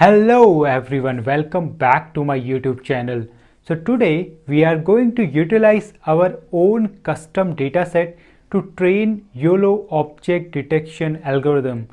Hello everyone, welcome back to my YouTube channel. So today we are going to utilize our own custom dataset to train YOLO object detection algorithm.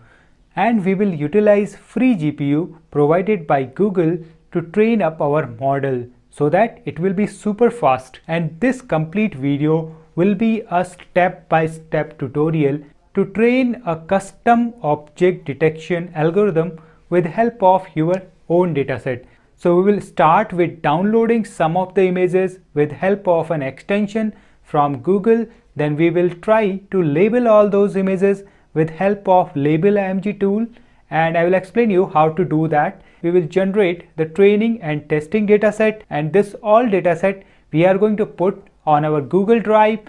And we will utilize free GPU provided by Google to train up our model so that it will be super fast. And this complete video will be a step-by-step -step tutorial to train a custom object detection algorithm with help of your own dataset. So we will start with downloading some of the images with help of an extension from Google. Then we will try to label all those images with help of label IMG tool and I will explain you how to do that. We will generate the training and testing dataset and this all dataset we are going to put on our Google Drive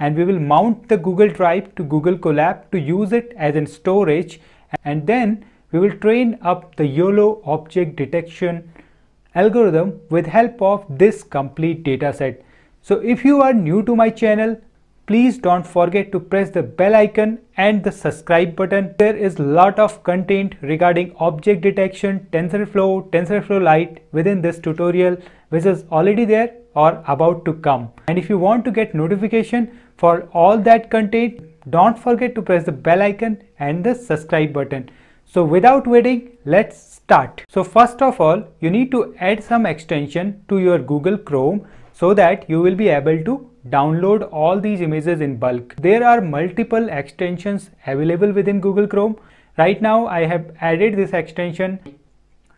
and we will mount the Google Drive to Google Colab to use it as in storage and then we will train up the YOLO object detection algorithm with help of this complete dataset. So if you are new to my channel, please don't forget to press the bell icon and the subscribe button. There is lot of content regarding object detection, TensorFlow, TensorFlow Lite within this tutorial which is already there or about to come. And if you want to get notification for all that content, don't forget to press the bell icon and the subscribe button. So without waiting, let's start. So first of all, you need to add some extension to your Google Chrome so that you will be able to download all these images in bulk. There are multiple extensions available within Google Chrome. Right now I have added this extension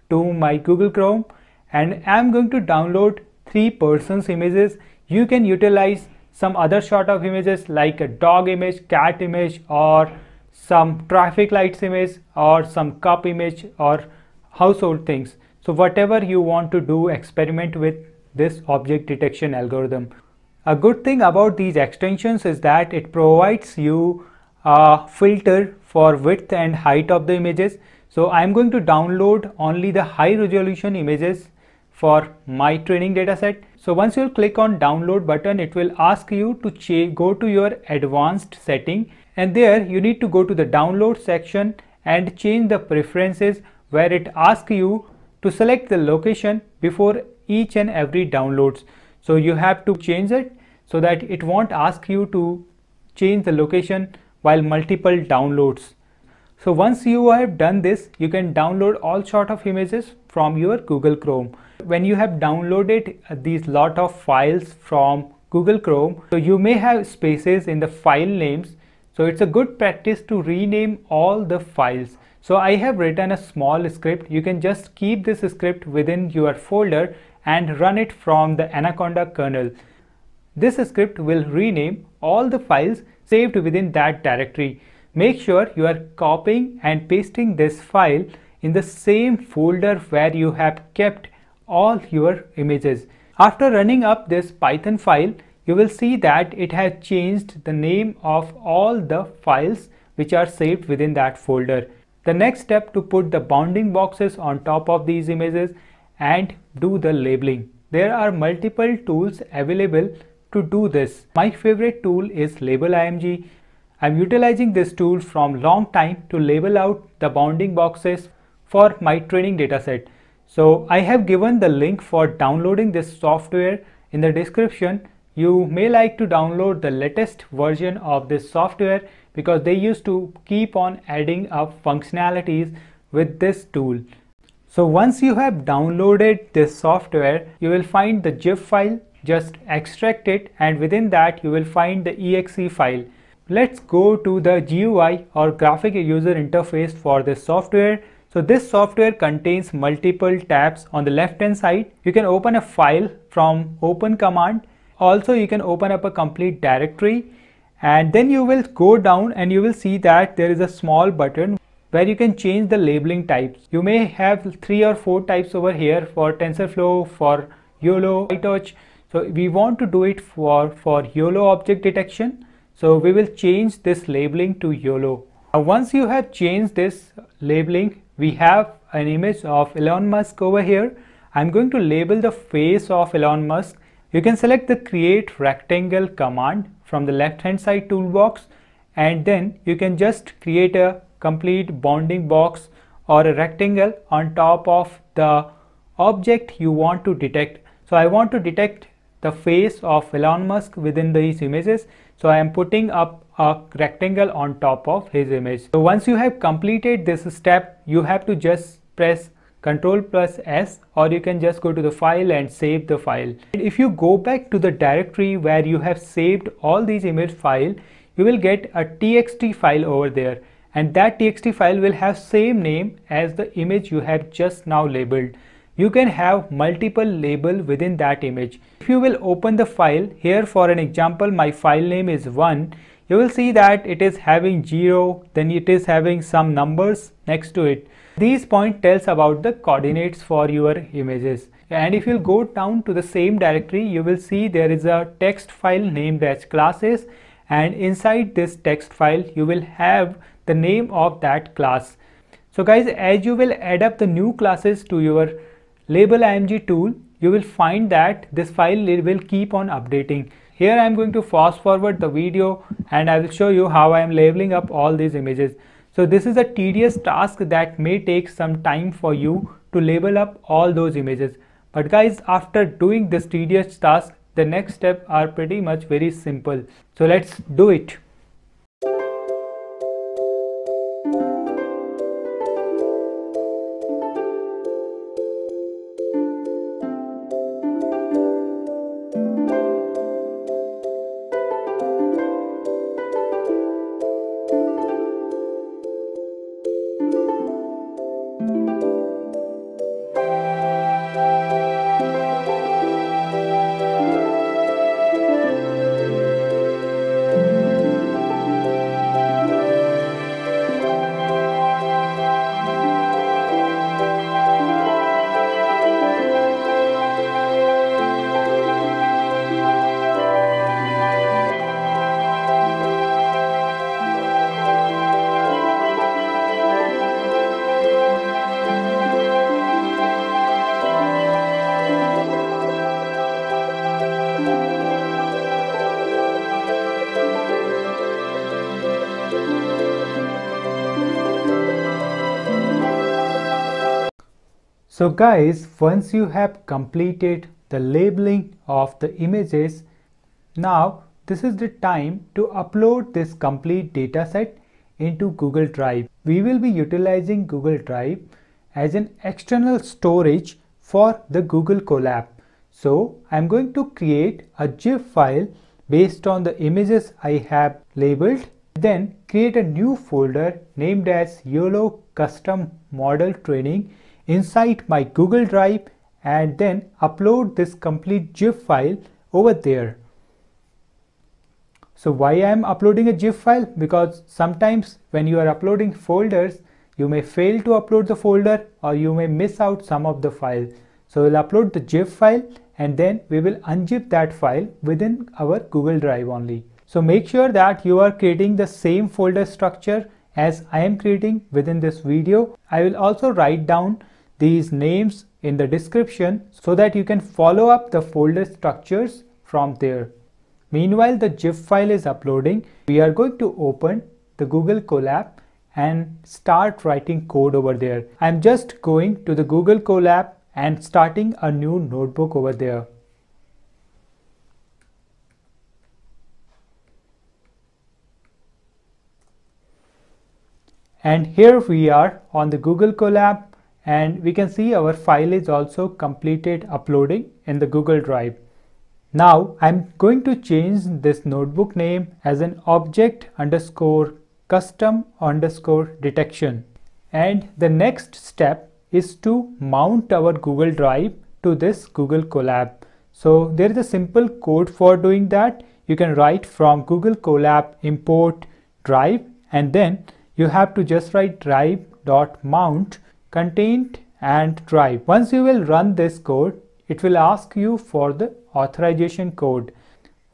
to my Google Chrome and I'm going to download three persons images. You can utilize some other sort of images like a dog image, cat image or some traffic lights image or some cup image or household things. So whatever you want to do experiment with this object detection algorithm. A good thing about these extensions is that it provides you a filter for width and height of the images. So I'm going to download only the high resolution images for my training dataset. So once you click on download button, it will ask you to go to your advanced setting and there you need to go to the download section and change the preferences where it asks you to select the location before each and every downloads. So you have to change it so that it won't ask you to change the location while multiple downloads. So once you have done this, you can download all sort of images from your Google Chrome. When you have downloaded these lot of files from Google Chrome, so you may have spaces in the file names so it's a good practice to rename all the files. So I have written a small script. You can just keep this script within your folder and run it from the Anaconda kernel. This script will rename all the files saved within that directory. Make sure you are copying and pasting this file in the same folder where you have kept all your images. After running up this Python file, you will see that it has changed the name of all the files which are saved within that folder. The next step to put the bounding boxes on top of these images and do the labeling. There are multiple tools available to do this. My favorite tool is LabelIMG. I'm utilizing this tool from long time to label out the bounding boxes for my training dataset. So I have given the link for downloading this software in the description you may like to download the latest version of this software because they used to keep on adding up functionalities with this tool. So once you have downloaded this software, you will find the GIF file, just extract it and within that you will find the exe file. Let's go to the GUI or graphic user interface for this software. So this software contains multiple tabs on the left hand side. You can open a file from open command also, you can open up a complete directory and then you will go down and you will see that there is a small button where you can change the labeling types. You may have three or four types over here for TensorFlow, for YOLO, PyTorch. So we want to do it for, for YOLO object detection. So we will change this labeling to YOLO. Now once you have changed this labeling, we have an image of Elon Musk over here. I'm going to label the face of Elon Musk you can select the create rectangle command from the left hand side toolbox and then you can just create a complete bounding box or a rectangle on top of the object you want to detect. So I want to detect the face of Elon Musk within these images. So I am putting up a rectangle on top of his image. So once you have completed this step, you have to just press control plus S or you can just go to the file and save the file. if you go back to the directory where you have saved all these image file, you will get a txt file over there and that txt file will have same name as the image you have just now labeled. You can have multiple label within that image. If you will open the file here for an example my file name is 1 you will see that it is having 0 then it is having some numbers next to it these point tells about the coordinates for your images. And if you go down to the same directory, you will see there is a text file named as classes and inside this text file, you will have the name of that class. So guys, as you will add up the new classes to your label IMG tool, you will find that this file will keep on updating. Here I am going to fast forward the video and I will show you how I am labeling up all these images. So this is a tedious task that may take some time for you to label up all those images. But guys, after doing this tedious task, the next step are pretty much very simple. So let's do it. So guys, once you have completed the labeling of the images, now this is the time to upload this complete dataset into Google Drive. We will be utilizing Google Drive as an external storage for the Google Colab. So I'm going to create a GIF file based on the images I have labeled. Then create a new folder named as YOLO Custom Model Training inside my Google Drive and then upload this complete GIF file over there. So why I am uploading a GIF file? Because sometimes when you are uploading folders, you may fail to upload the folder or you may miss out some of the file. So we'll upload the GIF file and then we will unzip that file within our Google Drive only. So make sure that you are creating the same folder structure as I am creating within this video. I will also write down these names in the description so that you can follow up the folder structures from there. Meanwhile, the GIF file is uploading. We are going to open the Google Colab and start writing code over there. I'm just going to the Google Colab and starting a new notebook over there. And here we are on the Google Colab and we can see our file is also completed uploading in the Google Drive. Now I'm going to change this notebook name as an object underscore custom underscore detection. And the next step is to mount our Google Drive to this Google Colab. So there is a simple code for doing that. You can write from Google Colab import drive and then you have to just write drive.mount content and drive. Once you will run this code, it will ask you for the authorization code.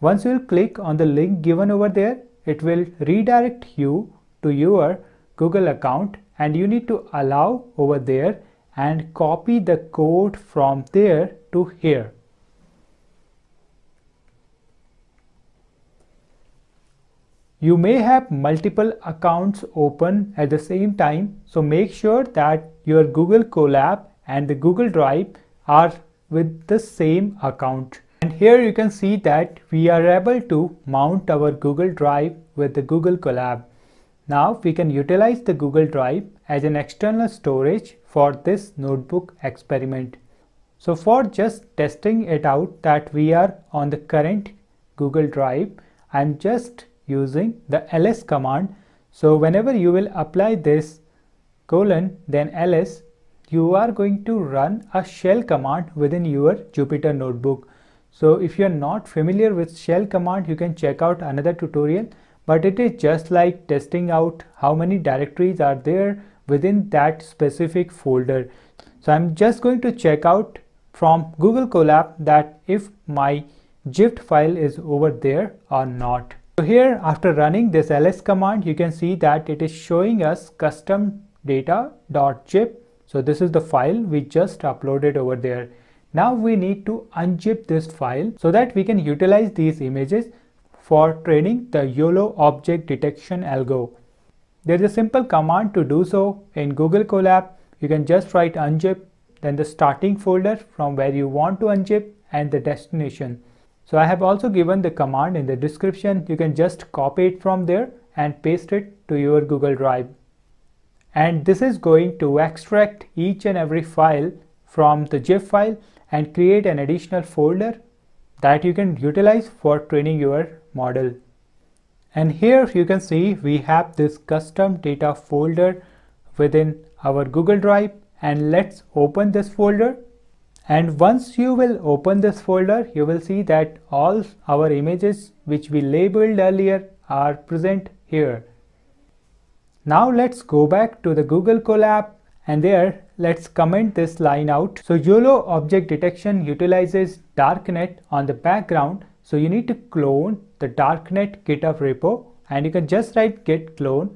Once you will click on the link given over there, it will redirect you to your Google account and you need to allow over there and copy the code from there to here. You may have multiple accounts open at the same time, so make sure that your Google Colab and the Google Drive are with the same account. And here you can see that we are able to mount our Google Drive with the Google Colab. Now we can utilize the Google Drive as an external storage for this notebook experiment. So for just testing it out that we are on the current Google Drive, I'm just using the ls command. So whenever you will apply this colon then ls you are going to run a shell command within your Jupyter notebook. So if you are not familiar with shell command you can check out another tutorial but it is just like testing out how many directories are there within that specific folder. So I'm just going to check out from Google Colab that if my GIFT file is over there or not. So here after running this ls command you can see that it is showing us custom data.zip. So this is the file we just uploaded over there. Now we need to unzip this file so that we can utilize these images for training the YOLO object detection algo. There is a simple command to do so in Google Colab. You can just write unzip, then the starting folder from where you want to unzip and the destination. So I have also given the command in the description. You can just copy it from there and paste it to your Google Drive and this is going to extract each and every file from the GIF file and create an additional folder that you can utilize for training your model. And here you can see we have this custom data folder within our Google Drive and let's open this folder. And once you will open this folder, you will see that all our images which we labeled earlier are present here. Now let's go back to the Google Colab and there let's comment this line out. So YOLO object detection utilizes darknet on the background. So you need to clone the darknet GitHub repo and you can just write git clone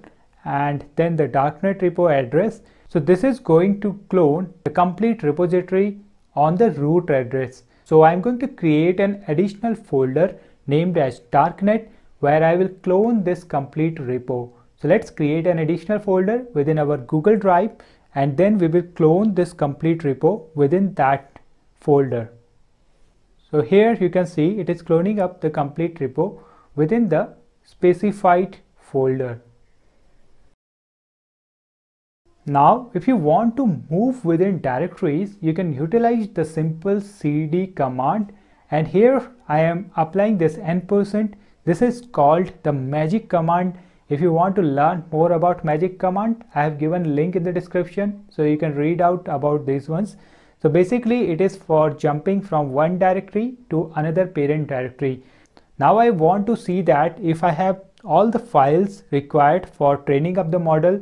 and then the darknet repo address. So this is going to clone the complete repository on the root address. So I'm going to create an additional folder named as darknet where I will clone this complete repo. So let's create an additional folder within our Google Drive and then we will clone this complete repo within that folder. So here you can see it is cloning up the complete repo within the specified folder. Now, if you want to move within directories, you can utilize the simple cd command. And here I am applying this n percent. This is called the magic command if you want to learn more about magic command, I have given link in the description so you can read out about these ones. So basically it is for jumping from one directory to another parent directory. Now I want to see that if I have all the files required for training up the model.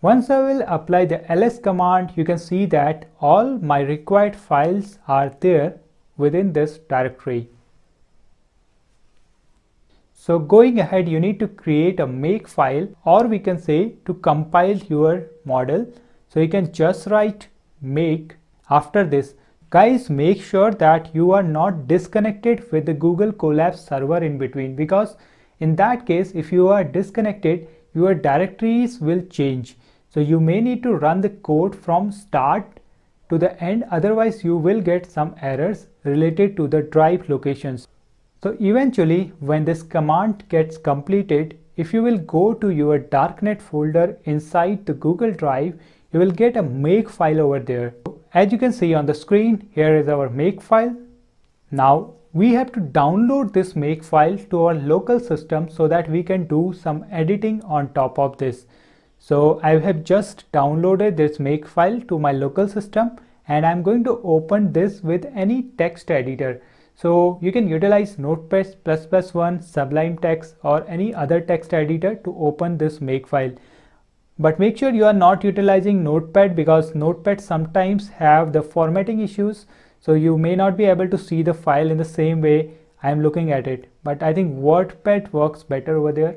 Once I will apply the ls command, you can see that all my required files are there within this directory. So going ahead, you need to create a make file or we can say to compile your model. So you can just write make after this. Guys, make sure that you are not disconnected with the Google Colab server in between because in that case, if you are disconnected, your directories will change. So you may need to run the code from start to the end otherwise you will get some errors related to the drive locations. So eventually when this command gets completed, if you will go to your darknet folder inside the Google Drive, you will get a make file over there. As you can see on the screen, here is our make file. Now we have to download this make file to our local system so that we can do some editing on top of this. So I have just downloaded this make file to my local system and I'm going to open this with any text editor. So you can utilize Notepad++, Sublime Text or any other text editor to open this makefile. But make sure you are not utilizing Notepad because Notepad sometimes have the formatting issues. So you may not be able to see the file in the same way I'm looking at it. But I think WordPad works better over there.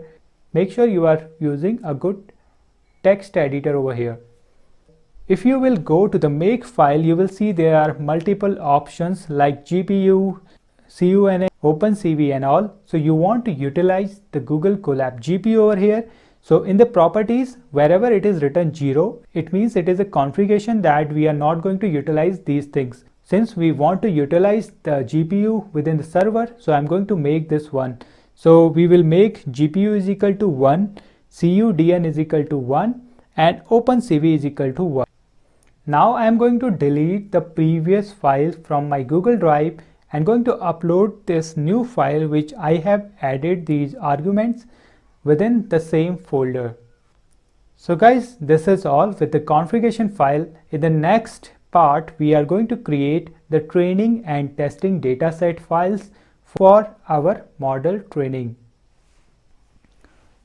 Make sure you are using a good text editor over here. If you will go to the make file, you will see there are multiple options like GPU, CUNA, OpenCV and all. So you want to utilize the Google Colab GPU over here. So in the properties, wherever it is written 0, it means it is a configuration that we are not going to utilize these things. Since we want to utilize the GPU within the server, so I'm going to make this one. So we will make GPU is equal to 1, CUDN is equal to 1 and OpenCV is equal to 1. Now I am going to delete the previous file from my Google Drive I'm going to upload this new file which I have added these arguments within the same folder. So guys, this is all with the configuration file. In the next part, we are going to create the training and testing dataset files for our model training.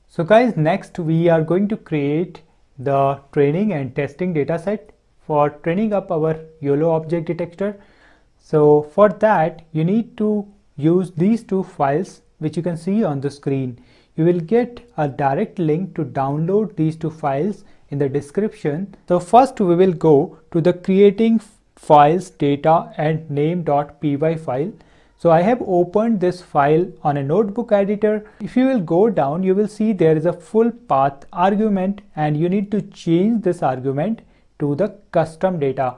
So guys, next we are going to create the training and testing dataset for training up our YOLO object detector. So for that you need to use these two files which you can see on the screen. You will get a direct link to download these two files in the description. So first we will go to the creating files data and name.py file. So I have opened this file on a notebook editor. If you will go down, you will see there is a full path argument and you need to change this argument to the custom data.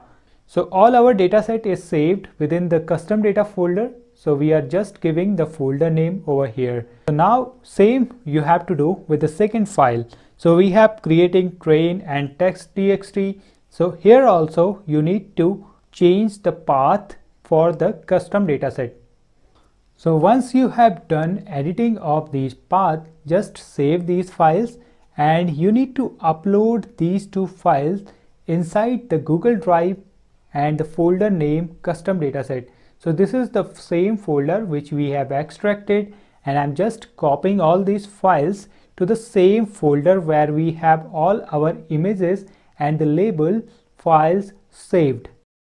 So all our dataset is saved within the custom data folder. So we are just giving the folder name over here. So now same you have to do with the second file. So we have creating train and text txt. So here also you need to change the path for the custom dataset. So once you have done editing of these path, just save these files and you need to upload these two files inside the Google Drive and the folder name custom dataset. So this is the same folder which we have extracted and I'm just copying all these files to the same folder where we have all our images and the label files saved.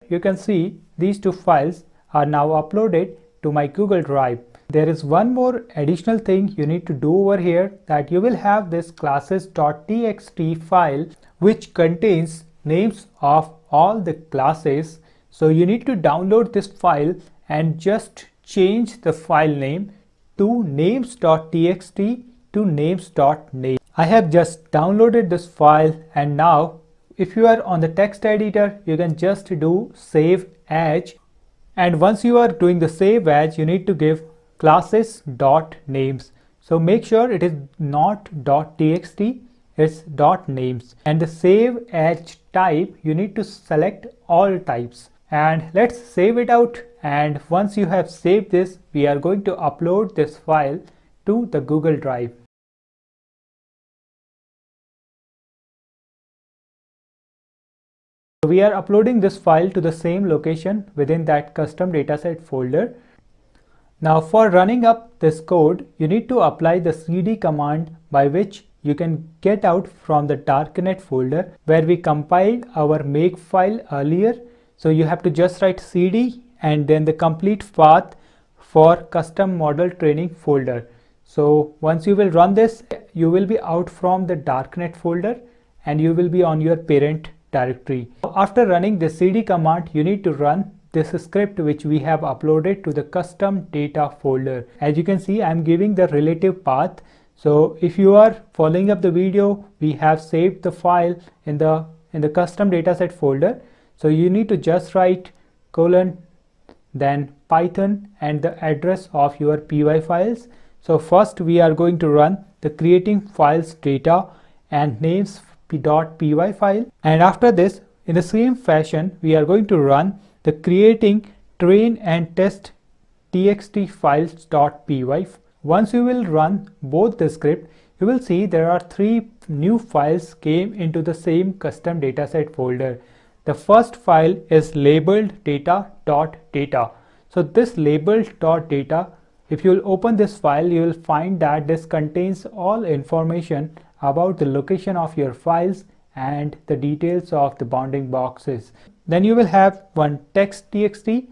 You can see these two files are now uploaded to my Google Drive. There is one more additional thing you need to do over here that you will have this classes.txt file which contains names of all the classes. So you need to download this file and just change the file name to names.txt to names.name. I have just downloaded this file and now if you are on the text editor, you can just do save as and once you are doing the save as, you need to give classes.names. So make sure it is not .txt its dot names and save as type you need to select all types and let's save it out and once you have saved this we are going to upload this file to the Google Drive. We are uploading this file to the same location within that custom dataset folder. Now for running up this code, you need to apply the cd command by which you can get out from the darknet folder where we compiled our make file earlier. So you have to just write cd and then the complete path for custom model training folder. So once you will run this, you will be out from the darknet folder and you will be on your parent directory. After running the cd command, you need to run this script which we have uploaded to the custom data folder. As you can see, I'm giving the relative path so if you are following up the video, we have saved the file in the in the custom dataset folder. So you need to just write colon then python and the address of your py files. So first we are going to run the creating files data and names .py file and after this in the same fashion we are going to run the creating train and test txt files.py once you will run both the script, you will see there are three new files came into the same custom dataset folder. The first file is labeled data.data. .data. So this labeled.data, if you will open this file, you will find that this contains all information about the location of your files and the details of the bounding boxes. Then you will have one text txt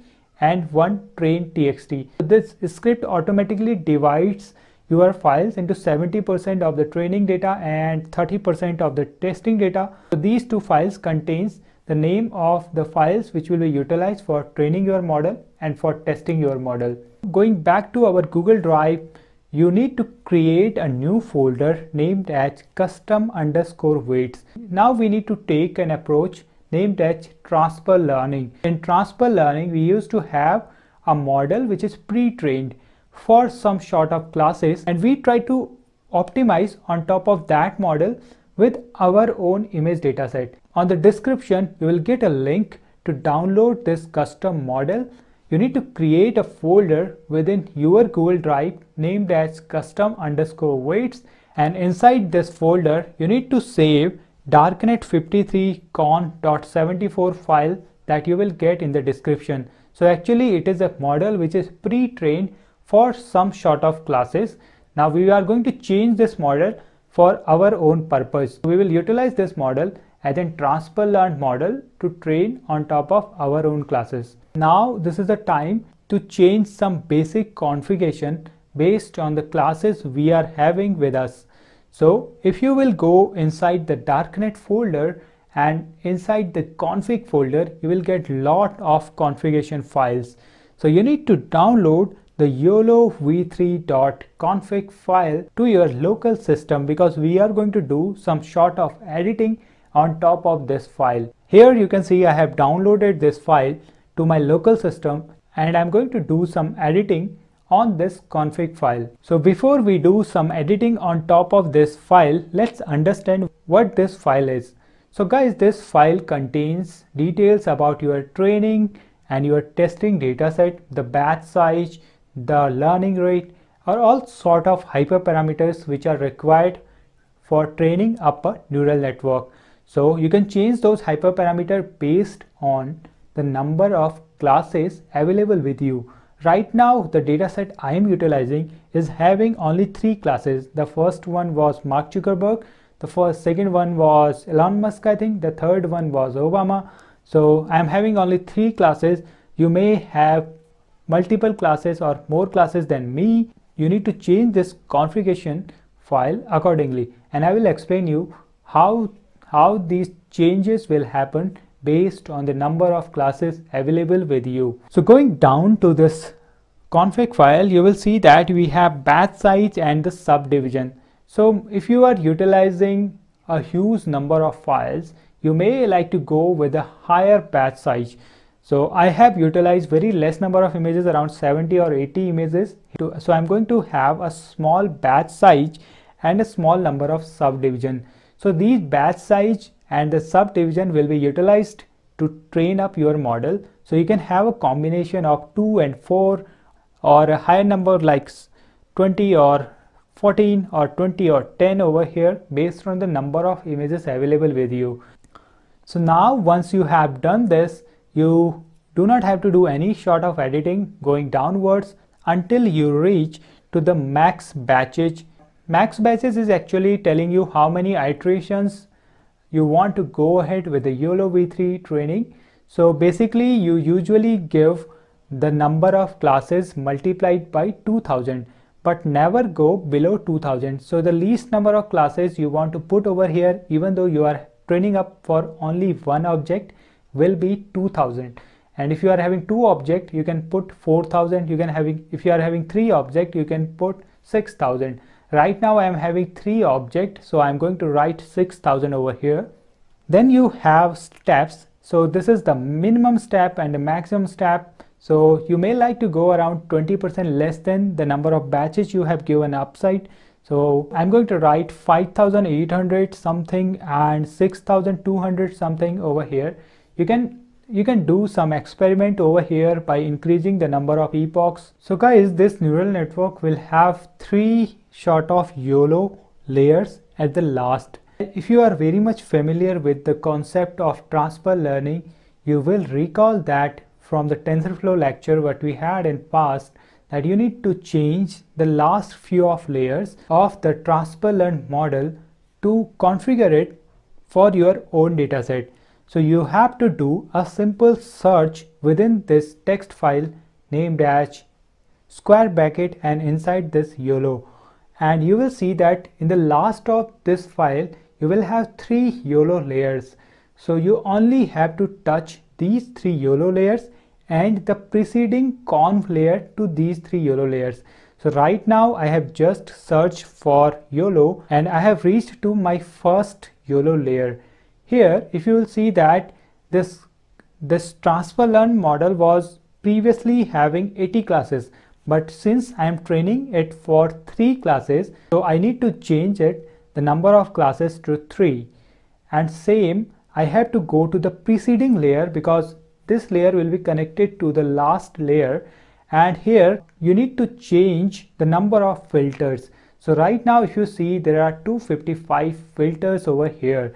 and one train txt. This script automatically divides your files into 70% of the training data and 30% of the testing data. So these two files contains the name of the files which will be utilized for training your model and for testing your model. Going back to our Google Drive, you need to create a new folder named as custom underscore weights. Now we need to take an approach named as transfer learning. In transfer learning, we used to have a model which is pre-trained for some sort of classes and we try to optimize on top of that model with our own image dataset. On the description, you will get a link to download this custom model. You need to create a folder within your Google Drive named as custom underscore weights and inside this folder you need to save darknet53con.74 file that you will get in the description. So actually it is a model which is pre-trained for some sort of classes. Now we are going to change this model for our own purpose. We will utilize this model as a transfer learned model to train on top of our own classes. Now this is the time to change some basic configuration based on the classes we are having with us. So if you will go inside the darknet folder and inside the config folder, you will get lot of configuration files. So you need to download the YOLO v3.config file to your local system because we are going to do some sort of editing on top of this file. Here you can see I have downloaded this file to my local system and I'm going to do some editing on this config file. So before we do some editing on top of this file, let's understand what this file is. So guys, this file contains details about your training and your testing dataset, the batch size, the learning rate, are all sort of hyperparameters which are required for training up a neural network. So you can change those hyperparameter based on the number of classes available with you. Right now, the dataset I am utilizing is having only three classes. The first one was Mark Zuckerberg, the first, second one was Elon Musk, I think, the third one was Obama. So I am having only three classes. You may have multiple classes or more classes than me. You need to change this configuration file accordingly. And I will explain you how, how these changes will happen based on the number of classes available with you. So going down to this config file, you will see that we have batch size and the subdivision. So if you are utilizing a huge number of files, you may like to go with a higher batch size. So I have utilized very less number of images around 70 or 80 images. So I'm going to have a small batch size and a small number of subdivision. So these batch size and the subdivision will be utilized to train up your model. So you can have a combination of 2 and 4 or a higher number like 20 or 14 or 20 or 10 over here based on the number of images available with you. So now once you have done this, you do not have to do any sort of editing going downwards until you reach to the max batches. Max batches is actually telling you how many iterations you want to go ahead with the YOLO V3 training. So basically you usually give the number of classes multiplied by 2000 but never go below 2000. So the least number of classes you want to put over here even though you are training up for only one object will be 2000 and if you are having two object you can put 4000 you can having if you are having three object you can put 6000 Right now I am having three objects, so I'm going to write 6000 over here. Then you have steps. So this is the minimum step and the maximum step. So you may like to go around 20% less than the number of batches you have given upside. So I'm going to write 5800 something and 6200 something over here. You can you can do some experiment over here by increasing the number of epochs. So guys, this neural network will have three sort of YOLO layers at the last. If you are very much familiar with the concept of transfer learning, you will recall that from the TensorFlow lecture what we had in past that you need to change the last few of layers of the transfer learned model to configure it for your own dataset. So you have to do a simple search within this text file named as square bracket and inside this YOLO and you will see that in the last of this file you will have three YOLO layers. So you only have to touch these three YOLO layers and the preceding conf layer to these three YOLO layers. So right now I have just searched for YOLO and I have reached to my first YOLO layer. Here, if you will see that this, this transfer learn model was previously having 80 classes, but since I am training it for three classes, so I need to change it, the number of classes to three. And same, I have to go to the preceding layer because this layer will be connected to the last layer. And here you need to change the number of filters. So right now, if you see, there are 255 filters over here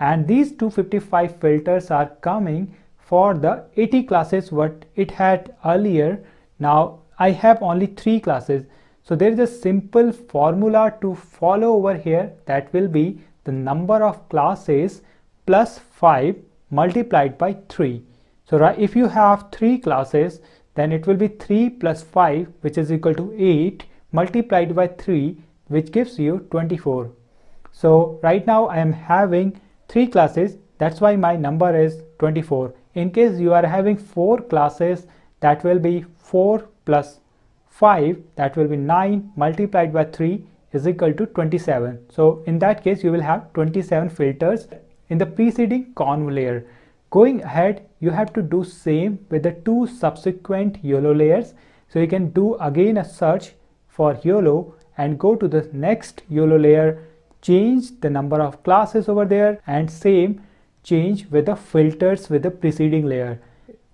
and these 255 filters are coming for the 80 classes what it had earlier now I have only three classes so there is a simple formula to follow over here that will be the number of classes plus 5 multiplied by 3 so if you have three classes then it will be 3 plus 5 which is equal to 8 multiplied by 3 which gives you 24 so right now I am having 3 classes that's why my number is 24 in case you are having 4 classes that will be 4 plus 5 that will be 9 multiplied by 3 is equal to 27 so in that case you will have 27 filters in the preceding conv layer going ahead you have to do same with the two subsequent YOLO layers so you can do again a search for YOLO and go to the next YOLO layer change the number of classes over there and same change with the filters with the preceding layer.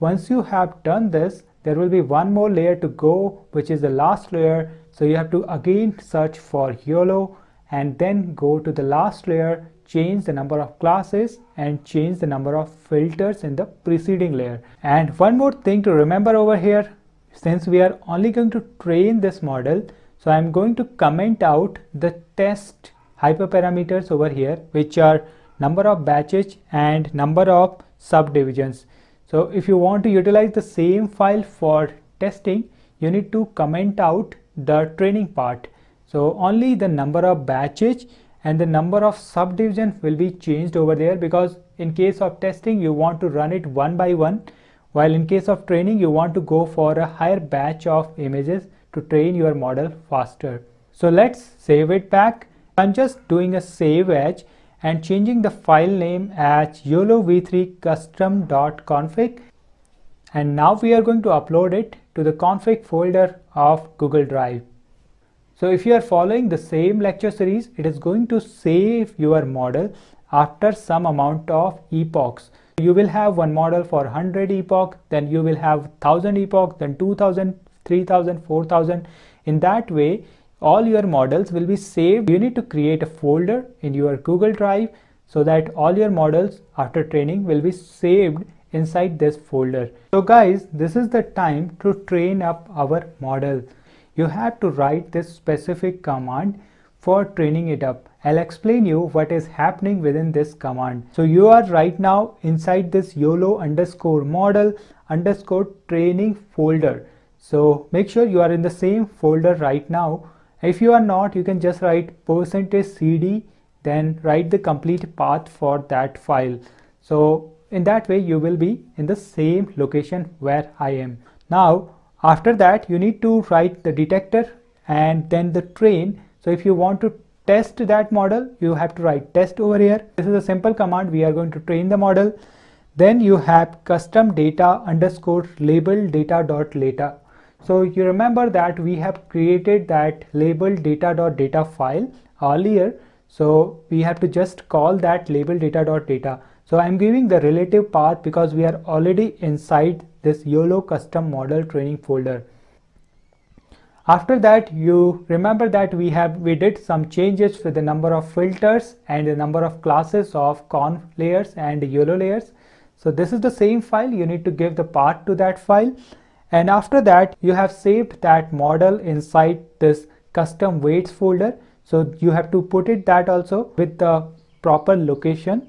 Once you have done this, there will be one more layer to go, which is the last layer. So you have to again search for YOLO and then go to the last layer, change the number of classes and change the number of filters in the preceding layer. And one more thing to remember over here, since we are only going to train this model, so I'm going to comment out the test hyperparameters over here which are number of batches and number of subdivisions. So if you want to utilize the same file for testing, you need to comment out the training part. So only the number of batches and the number of subdivisions will be changed over there because in case of testing you want to run it one by one while in case of training you want to go for a higher batch of images to train your model faster. So let's save it back I'm just doing a save as and changing the file name as yolov3custom.config and now we are going to upload it to the config folder of Google Drive. So if you are following the same lecture series, it is going to save your model after some amount of epochs. You will have one model for 100 epoch, then you will have 1000 epoch, then 2000, 3000, 4000. In that way, all your models will be saved. You need to create a folder in your Google Drive so that all your models after training will be saved inside this folder. So guys, this is the time to train up our model. You have to write this specific command for training it up. I'll explain you what is happening within this command. So you are right now inside this YOLO underscore model underscore training folder. So make sure you are in the same folder right now if you are not, you can just write percentage cd, then write the complete path for that file. So in that way, you will be in the same location where I am. Now, after that, you need to write the detector and then the train. So if you want to test that model, you have to write test over here. This is a simple command. We are going to train the model. Then you have custom data underscore label data dot later. So you remember that we have created that label data.data file earlier. So we have to just call that label data.data. So I'm giving the relative path because we are already inside this YOLO custom model training folder. After that, you remember that we have we did some changes with the number of filters and the number of classes of conf layers and YOLO layers. So this is the same file. You need to give the path to that file and after that, you have saved that model inside this custom weights folder. So you have to put it that also with the proper location.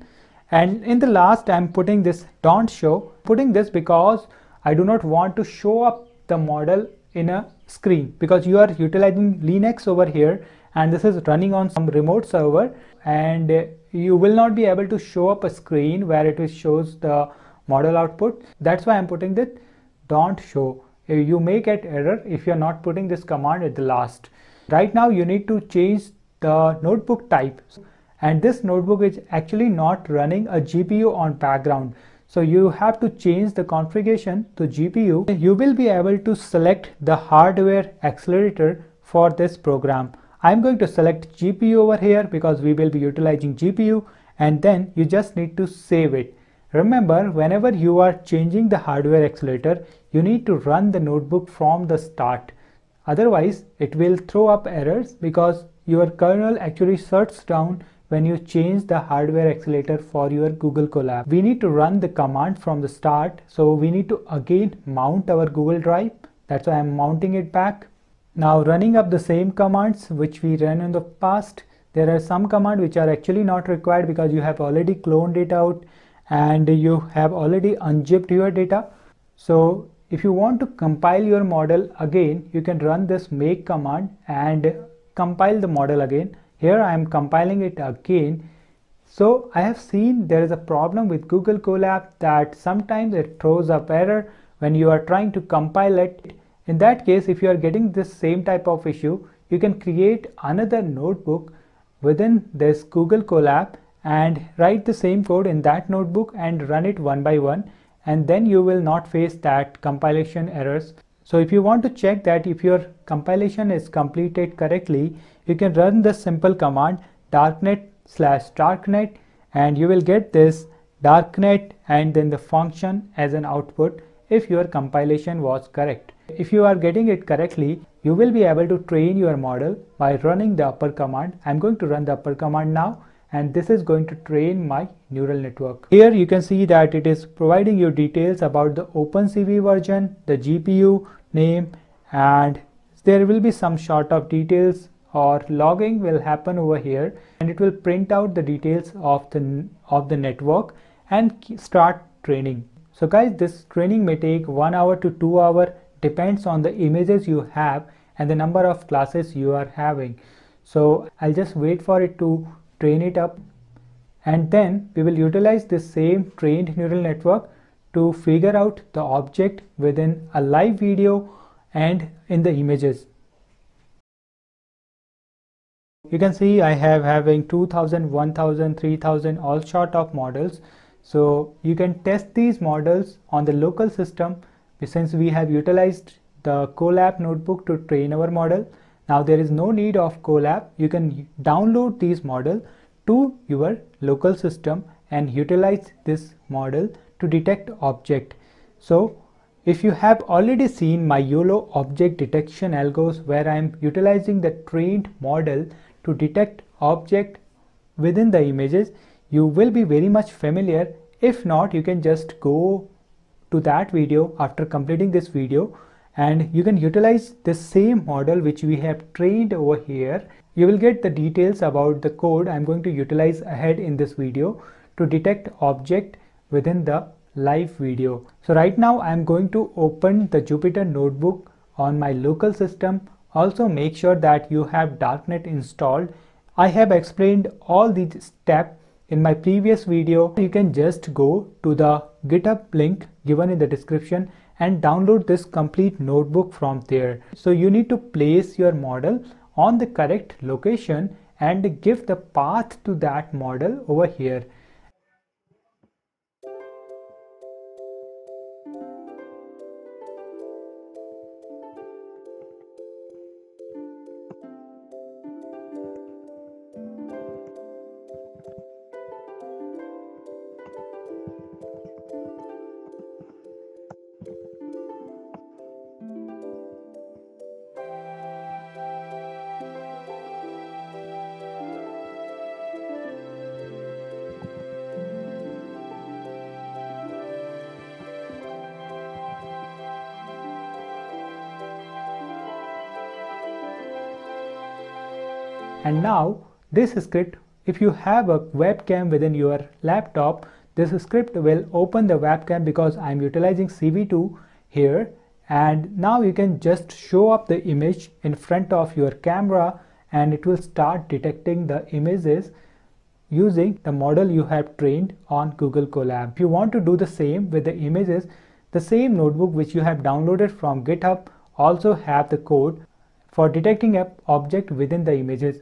And in the last, I'm putting this don't show, putting this because I do not want to show up the model in a screen because you are utilizing Linux over here and this is running on some remote server and you will not be able to show up a screen where it shows the model output. That's why I'm putting this don't show eh, you may get error if you're not putting this command at the last right now you need to change the notebook type and this notebook is actually not running a GPU on background so you have to change the configuration to GPU you will be able to select the hardware accelerator for this program I'm going to select GPU over here because we will be utilizing GPU and then you just need to save it Remember, whenever you are changing the hardware accelerator, you need to run the notebook from the start. Otherwise, it will throw up errors because your kernel actually shuts down when you change the hardware accelerator for your Google Colab. We need to run the command from the start. So we need to again mount our Google Drive. That's why I'm mounting it back. Now running up the same commands which we ran in the past. There are some commands which are actually not required because you have already cloned it out and you have already unzipped your data. So if you want to compile your model again, you can run this make command and compile the model again. Here I am compiling it again. So I have seen there is a problem with Google Colab that sometimes it throws up error when you are trying to compile it. In that case, if you are getting this same type of issue, you can create another notebook within this Google Colab and write the same code in that notebook and run it one by one and then you will not face that compilation errors. So if you want to check that if your compilation is completed correctly, you can run this simple command darknet slash darknet and you will get this darknet and then the function as an output if your compilation was correct. If you are getting it correctly, you will be able to train your model by running the upper command. I'm going to run the upper command now and this is going to train my neural network. Here you can see that it is providing you details about the OpenCV version, the GPU name and there will be some sort of details or logging will happen over here and it will print out the details of the, of the network and start training. So guys this training may take 1 hour to 2 hour depends on the images you have and the number of classes you are having. So I'll just wait for it to train it up and then we will utilize the same trained neural network to figure out the object within a live video and in the images. You can see I have having 2000, 1000, 3000 all short of models. So you can test these models on the local system since we have utilized the CoLab notebook to train our model. Now there is no need of Colab. You can download these model to your local system and utilize this model to detect object. So if you have already seen my YOLO object detection algos where I am utilizing the trained model to detect object within the images, you will be very much familiar. If not, you can just go to that video after completing this video and you can utilize the same model which we have trained over here. You will get the details about the code I'm going to utilize ahead in this video to detect object within the live video. So right now I'm going to open the Jupyter notebook on my local system. Also make sure that you have darknet installed. I have explained all these steps in my previous video. You can just go to the GitHub link given in the description and download this complete notebook from there. So you need to place your model on the correct location and give the path to that model over here. now this script, if you have a webcam within your laptop, this script will open the webcam because I'm utilizing CV2 here. And now you can just show up the image in front of your camera and it will start detecting the images using the model you have trained on Google Colab. If you want to do the same with the images, the same notebook which you have downloaded from GitHub also have the code for detecting an object within the images.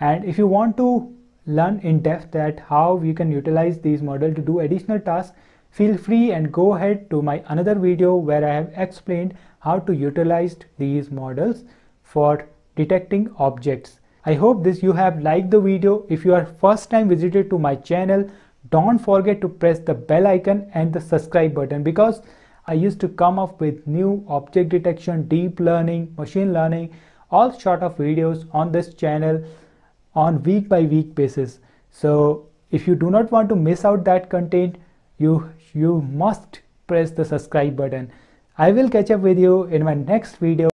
And if you want to learn in depth that how you can utilize these model to do additional tasks, feel free and go ahead to my another video where I have explained how to utilize these models for detecting objects. I hope this you have liked the video. If you are first time visited to my channel, don't forget to press the bell icon and the subscribe button because I used to come up with new object detection, deep learning, machine learning, all sort of videos on this channel on week by week basis. So if you do not want to miss out that content, you, you must press the subscribe button. I will catch up with you in my next video.